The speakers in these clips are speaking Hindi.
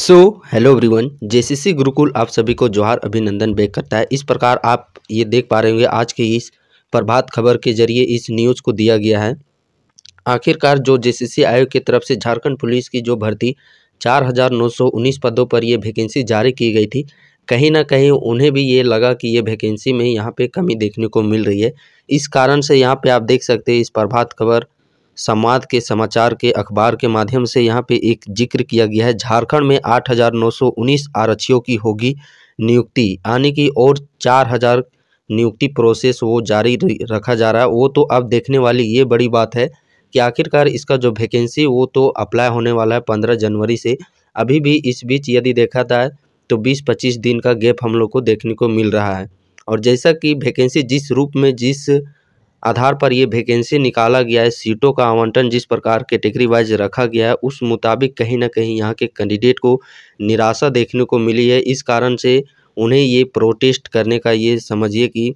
सो हेलो एवरीवन जेसीसी गुरुकुल आप सभी को जोहार अभिनंदन बेक करता है इस प्रकार आप ये देख पा रहे होंगे आज के इस प्रभात खबर के जरिए इस न्यूज़ को दिया गया है आखिरकार जो जेसीसी आयोग की तरफ से झारखंड पुलिस की जो भर्ती 4,919 पदों पर ये वैकेंसी जारी की गई थी कहीं ना कहीं उन्हें भी ये लगा कि ये वैकेंसी में यहाँ पर कमी देखने को मिल रही है इस कारण से यहाँ पर आप देख सकते हैं इस प्रभात खबर संवाद के समाचार के अखबार के माध्यम से यहाँ पे एक जिक्र किया गया है झारखंड में 8,919 आरक्षियों की होगी नियुक्ति यानी कि और 4,000 नियुक्ति प्रोसेस वो जारी रखा जा रहा है वो तो अब देखने वाली ये बड़ी बात है कि आखिरकार इसका जो वैकेंसी वो तो अप्लाई होने वाला है पंद्रह जनवरी से अभी भी इस बीच यदि देखा जाए तो बीस पच्चीस दिन का गैप हम लोग को देखने को मिल रहा है और जैसा कि वैकेंसी जिस रूप में जिस आधार पर ये वैकेंसी निकाला गया है सीटों का आवंटन जिस प्रकार कैटेगरी वाइज रखा गया है उस मुताबिक कहीं ना कहीं यहाँ के कैंडिडेट को निराशा देखने को मिली है इस कारण से उन्हें ये प्रोटेस्ट करने का ये समझिए कि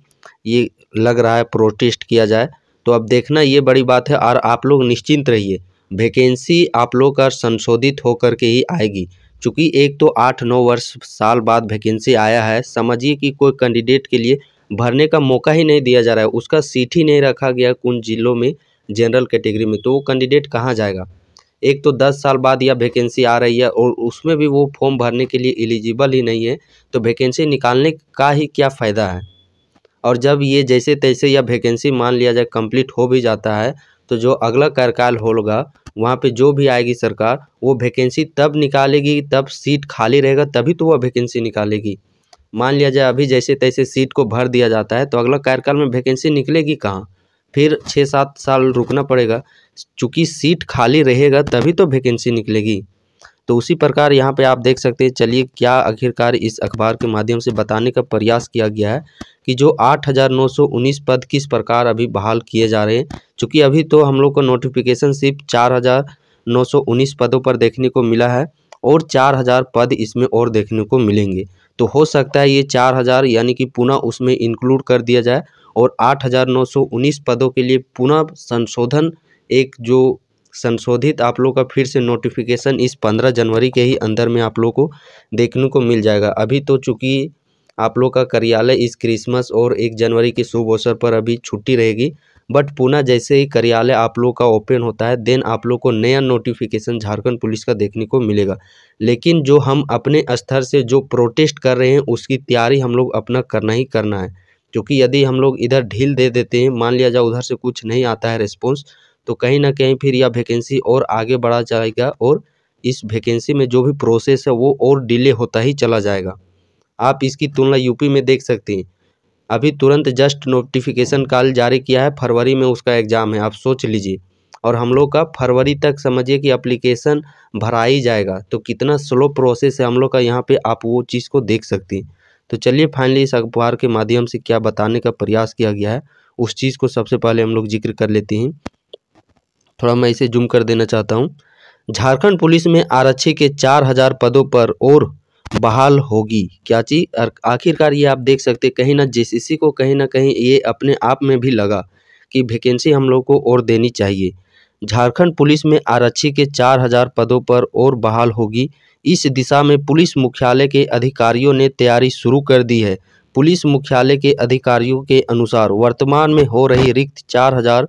ये लग रहा है प्रोटेस्ट किया जाए तो अब देखना ये बड़ी बात है और आप लोग निश्चिंत रहिए वैकेंसी आप लोग का संशोधित होकर के ही आएगी चूँकि एक तो आठ नौ वर्ष साल बाद वैकेंसी आया है समझिए कि कोई कैंडिडेट के लिए भरने का मौका ही नहीं दिया जा रहा है उसका सीट ही नहीं रखा गया कौन जिलों में जनरल कैटेगरी में तो वो कैंडिडेट कहाँ जाएगा एक तो दस साल बाद यह वैकेंसी आ रही है और उसमें भी वो फॉर्म भरने के लिए एलिजिबल ही नहीं है तो वैकेंसी निकालने का ही क्या फ़ायदा है और जब ये जैसे तैसे यह वैकेंसी मान लिया जाए कंप्लीट हो भी जाता है तो जो अगला कार्यकाल होगा वहाँ पे जो भी आएगी सरकार वो वैकेंसी तब निकालेगी तब सीट खाली रहेगा तभी तो वह वैकेंसी निकालेगी मान लिया जाए अभी जैसे तैसे सीट को भर दिया जाता है तो अगला कार्यकाल में वैकेंसी निकलेगी कहाँ फिर छः सात साल रुकना पड़ेगा चूँकि सीट खाली रहेगा तभी तो वैकेंसी निकलेगी तो उसी प्रकार यहाँ पे आप देख सकते हैं चलिए क्या आखिरकार इस अखबार के माध्यम से बताने का प्रयास किया गया है कि जो 8,919 पद किस प्रकार अभी बहाल किए जा रहे हैं चूँकि अभी तो हम लोग को नोटिफिकेशन सिर्फ 4,919 पदों पर देखने को मिला है और 4,000 पद इसमें और देखने को मिलेंगे तो हो सकता है ये चार हज़ार यानी कि पुनः उसमें इंक्लूड कर दिया जाए और आठ हज़ार नौ सौ उन्नीस पदों के लिए पुनः संशोधन एक जो संशोधित आप लोग का फिर से नोटिफिकेशन इस पंद्रह जनवरी के ही अंदर में आप लोग को देखने को मिल जाएगा अभी तो चूँकि आप लोग का कार्यालय इस क्रिसमस और एक जनवरी के शुभ अवसर पर अभी छुट्टी रहेगी बट पुनः जैसे ही कार्यालय आप लोगों का ओपन होता है देन आप लोग को नया नोटिफिकेशन झारखंड पुलिस का देखने को मिलेगा लेकिन जो हम अपने स्तर से जो प्रोटेस्ट कर रहे हैं उसकी तैयारी हम लोग अपना करना ही करना है क्योंकि यदि हम लोग इधर ढील दे देते हैं मान लिया जाए उधर से कुछ नहीं आता है रिस्पॉन्स तो कहीं ना कहीं फिर यह वैकेंसी और आगे बढ़ा जाएगा और इस वैकेंसी में जो भी प्रोसेस है वो और डिले होता ही चला जाएगा आप इसकी तुलना यूपी में देख सकते हैं अभी तुरंत जस्ट नोटिफिकेशन कॉल जारी किया है फरवरी में उसका एग्ज़ाम है आप सोच लीजिए और हम लोग का फरवरी तक समझिए कि अप्लीकेशन ही जाएगा तो कितना स्लो प्रोसेस है हम लोग का यहाँ पर आप वो चीज़ को देख सकते हैं तो चलिए फाइनली इस अखबार के माध्यम से क्या बताने का प्रयास किया गया है उस चीज़ को सबसे पहले हम लोग जिक्र कर लेते हैं थोड़ा मैं इसे जूम कर देना चाहता हूँ झारखंड पुलिस में आरक्षी के चार हजार पदों पर और बहाल होगी क्या चीज़ आखिरकार ये आप देख सकते कहीं ना जेसीसी को कहीं ना कहीं ये अपने आप में भी लगा कि वैकेंसी हम लोग को और देनी चाहिए झारखंड पुलिस में आरक्षी के 4000 पदों पर और बहाल होगी इस दिशा में पुलिस मुख्यालय के अधिकारियों ने तैयारी शुरू कर दी है पुलिस मुख्यालय के अधिकारियों के अनुसार वर्तमान में हो रही रिक्त 4000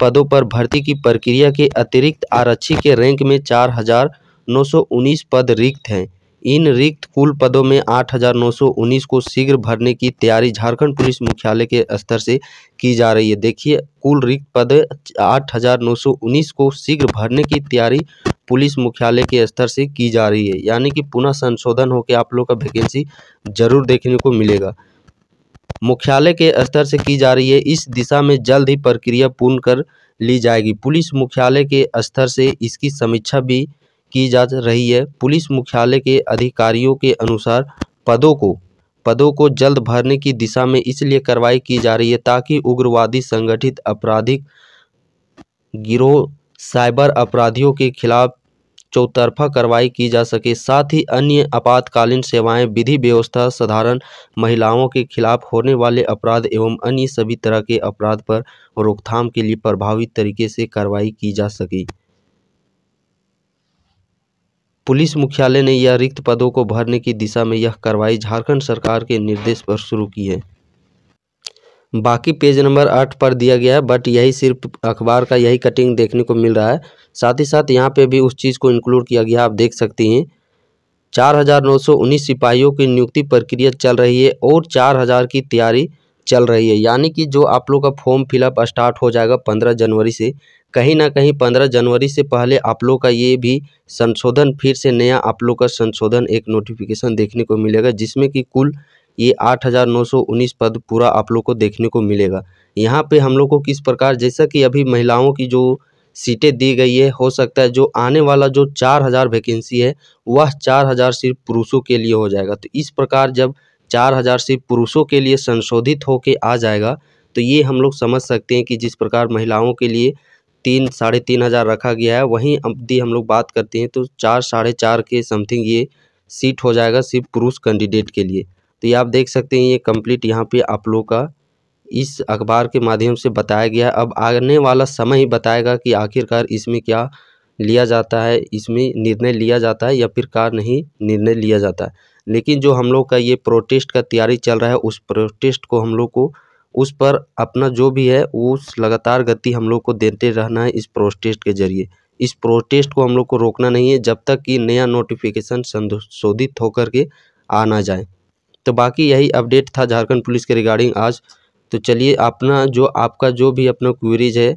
पदों पर भर्ती की प्रक्रिया के अतिरिक्त आरक्षी के रैंक में चार पद रिक्त हैं इन रिक्त कुल पदों में आठ हजार नौ सौ उन्नीस को शीघ्र भरने की तैयारी झारखंड पुलिस मुख्यालय के स्तर से की जा रही है देखिए कुल रिक्त पद आठ हजार नौ सौ उन्नीस को शीघ्र भरने की तैयारी पुलिस मुख्यालय के स्तर से की जा रही है यानी कि पुनः संशोधन होकर आप लोग का वैकेंसी जरूर देखने को मिलेगा मुख्यालय के स्तर से की जा रही है इस दिशा में जल्द ही प्रक्रिया पूर्ण कर ली जाएगी पुलिस मुख्यालय के स्तर से इसकी समीक्षा भी की जा रही है पुलिस मुख्यालय के अधिकारियों के अनुसार पदों को पदों को जल्द भरने की दिशा में इसलिए कार्रवाई की जा रही है ताकि उग्रवादी संगठित आपराधिक गिरोह साइबर अपराधियों के खिलाफ चौतरफा कार्रवाई की जा सके साथ ही अन्य आपातकालीन सेवाएं विधि व्यवस्था साधारण महिलाओं के खिलाफ होने वाले अपराध एवं अन्य सभी तरह के अपराध पर रोकथाम के लिए प्रभावी तरीके से कार्रवाई की जा सके पुलिस मुख्यालय ने यह रिक्त पदों को भरने की दिशा में यह कार्रवाई झारखंड सरकार के निर्देश पर शुरू की है बाकी पेज नंबर आठ पर दिया गया है बट यही सिर्फ अखबार का यही कटिंग देखने को मिल रहा है साथ ही साथ यहाँ पे भी उस चीज़ को इंक्लूड किया गया आप देख सकती हैं चार हज़ार नौ सौ उन्नीस सिपाहियों की नियुक्ति प्रक्रिया चल रही है और चार हज़ार की तैयारी चल रही है यानी कि जो आप लोग का फॉर्म फिलअप स्टार्ट हो जाएगा पंद्रह जनवरी से कहीं ना कहीं पंद्रह जनवरी से पहले आप लोग का ये भी संशोधन फिर से नया आप लोग का संशोधन एक नोटिफिकेशन देखने को मिलेगा जिसमें कि कुल ये आठ हज़ार नौ सौ उन्नीस पद पूरा आप लोग को देखने को मिलेगा यहाँ पे हम लोग को किस प्रकार जैसा कि अभी महिलाओं की जो सीटें दी गई है हो सकता है जो आने वाला जो चार हज़ार वैकेंसी है वह चार हज़ार सिर्फ पुरुषों के लिए हो जाएगा तो इस प्रकार जब चार हज़ार सिर्फ पुरुषों के लिए संशोधित होकर आ जाएगा तो ये हम लोग समझ सकते हैं कि जिस प्रकार महिलाओं के लिए तीन साढ़े तीन हज़ार रखा गया है वहीं यदि हम लोग बात करते हैं तो चार साढ़े चार के समथिंग ये सीट हो जाएगा सिर्फ पुरुष कैंडिडेट के लिए तो ये आप देख सकते हैं ये कंप्लीट यहाँ पे आप लोग का इस अखबार के माध्यम से बताया गया अब आने वाला समय ही बताएगा कि आखिरकार इसमें क्या लिया जाता है इसमें निर्णय लिया जाता है या फिर कार नहीं निर्णय लिया जाता है लेकिन जो हम लोग का ये प्रोटेस्ट का तैयारी चल रहा है उस प्रोटेस्ट को हम लोग को उस पर अपना जो भी है उस लगातार गति हम लोग को देते रहना है इस प्रोटेस्ट के जरिए इस प्रोटेस्ट को हम लोग को रोकना नहीं है जब तक कि नया नोटिफिकेशन संशोधित होकर के आ ना जाए तो बाकी यही अपडेट था झारखंड पुलिस के रिगार्डिंग आज तो चलिए अपना जो आपका जो भी अपना क्वेरीज है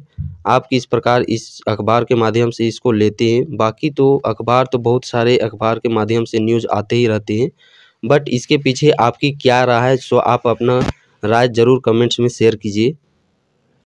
आप किस प्रकार इस अखबार के माध्यम से इसको लेते हैं बाकी तो अखबार तो बहुत सारे अखबार के माध्यम से न्यूज़ आते ही रहते हैं बट इसके पीछे आपकी क्या राय है सो आप अपना राय ज़रूर कमेंट्स में शेयर कीजिए